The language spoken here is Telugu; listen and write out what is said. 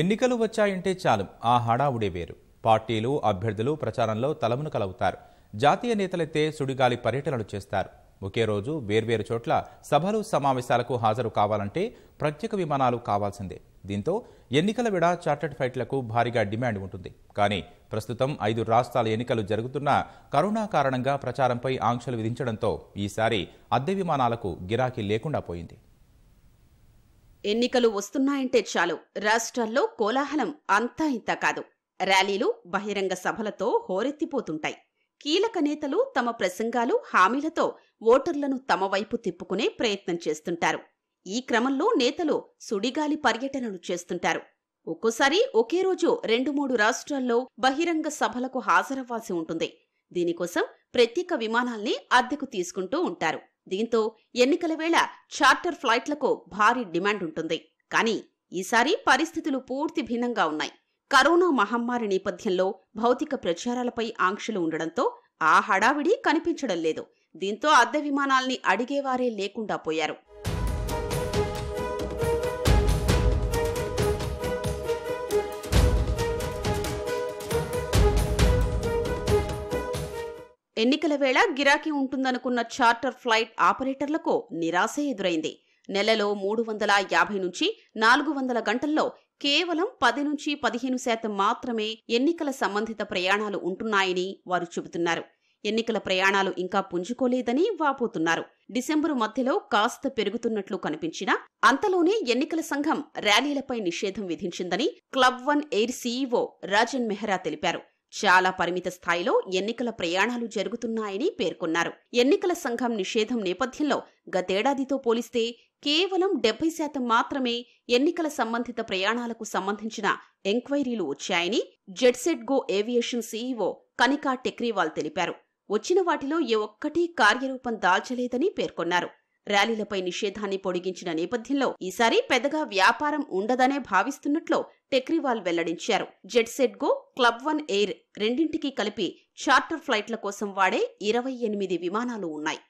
ఎన్నికలు వచ్చాయంటే చాలు ఆ హడావుడే వేరు పార్టీలు అభ్యర్థులు ప్రచారంలో తలమును కలవుతారు జాతీయ నేతలైతే సుడిగాలి పర్యటనలు చేస్తారు ఒకే రోజు వేర్వేరు చోట్ల సభలు సమావేశాలకు హాజరు కావాలంటే ప్రత్యేక విమానాలు కావాల్సిందే దీంతో ఎన్నికల విడ చార్టెడ్ ఫ్లైట్లకు భారీగా డిమాండ్ ఉంటుంది కానీ ప్రస్తుతం ఐదు రాష్ట్రాల ఎన్నికలు జరుగుతున్న కరోనా కారణంగా ప్రచారంపై ఆంక్షలు విధించడంతో ఈసారి అద్దె విమానాలకు గిరాకీ లేకుండా పోయింది ఎన్నికలు వస్తున్నాయంటే చాలు రాష్ట్రాల్లో కోలాహలం అంతా ఇంతా కాదు ర్యాలీలు బహిరంగ సభలతో హోరెత్తిపోతుంటాయి కీలక నేతలు తమ ప్రసంగాలు హామీలతో ఓటర్లను తమ వైపు తిప్పుకునే ప్రయత్నం చేస్తుంటారు ఈ క్రమంలో నేతలు సుడిగాలి పర్యటనలు చేస్తుంటారు ఒక్కోసారి ఒకే రోజు రెండు మూడు రాష్ట్రాల్లో బహిరంగ సభలకు హాజరవ్వాల్సి ఉంటుంది దీనికోసం ప్రత్యేక విమానాల్ని అద్దెకు తీసుకుంటూ ఉంటారు దీంతో ఎన్నికల వేళ చార్టర్ ఫ్లైట్లకు భారీ డిమాండ్ ఉంటుంది కానీ ఈసారి పరిస్థితులు పూర్తి భిన్నంగా ఉన్నాయి కరోనా మహమ్మారి నేపథ్యంలో భౌతిక ప్రచారాలపై ఆంక్షలు ఉండడంతో ఆ హడావిడి కనిపించడం లేదు దీంతో అద్దె విమానాల్ని అడిగేవారే లేకుండా పోయారు ఎన్నికల వేళ గిరాకీ ఉంటుందనుకున్న చార్టర్ ఫ్లైట్ ఆపరేటర్లకు నిరాశ ఎదురైంది నెలలో మూడు వందల యాభై నుంచి నాలుగు వందల గంటల్లో కేవలం పది నుంచి పదిహేను శాతం మాత్రమే ఎన్నికల సంబంధిత ప్రయాణాలు ఉంటున్నాయని వారు చెబుతున్నారు ఎన్నికల ప్రయాణాలు ఇంకా పుంజుకోలేదని వాపోతున్నారు డిసెంబరు మధ్యలో కాస్త పెరుగుతున్నట్లు కనిపించినా అంతలోనే ఎన్నికల సంఘం ర్యాలీలపై నిషేధం విధించిందని Club One Air CEO Rajan Mehra తెలిపారు చాలా పరిమిత స్థాయిలో ఎన్నికల ప్రయాణాలు జరుగుతున్నాయని పేర్కొన్నారు ఎన్నికల సంఘం నిషేధం నేపథ్యంలో గతేడాదితో పోలిస్తే కేవలం డెబ్బై శాతం మాత్రమే ఎన్నికల సంబంధిత ప్రయాణాలకు సంబంధించిన ఎంక్వైరీలు వచ్చాయని JetSetGo aviation CEO Kanika Tekriwal తెలిపారు వచ్చిన వాటిలో ఏ ఒక్కటి కార్యరూపం దాల్చలేదని పేర్కొన్నారు ర్యాలీలపై నిషేధాన్ని పొడిగించిన నేపథ్యంలో ఈసారి పెద్దగా వ్యాపారం ఉండదనే భావిస్తున్నట్లు టెక్రీవాల్ వెల్లడించారు గో క్లబ్ వన్ ఎయిర్ రెండింటికి కలిపి చార్టర్ ఫ్లైట్ల కోసం వాడే ఇరవై ఎనిమిది విమానాలు ఉన్నాయి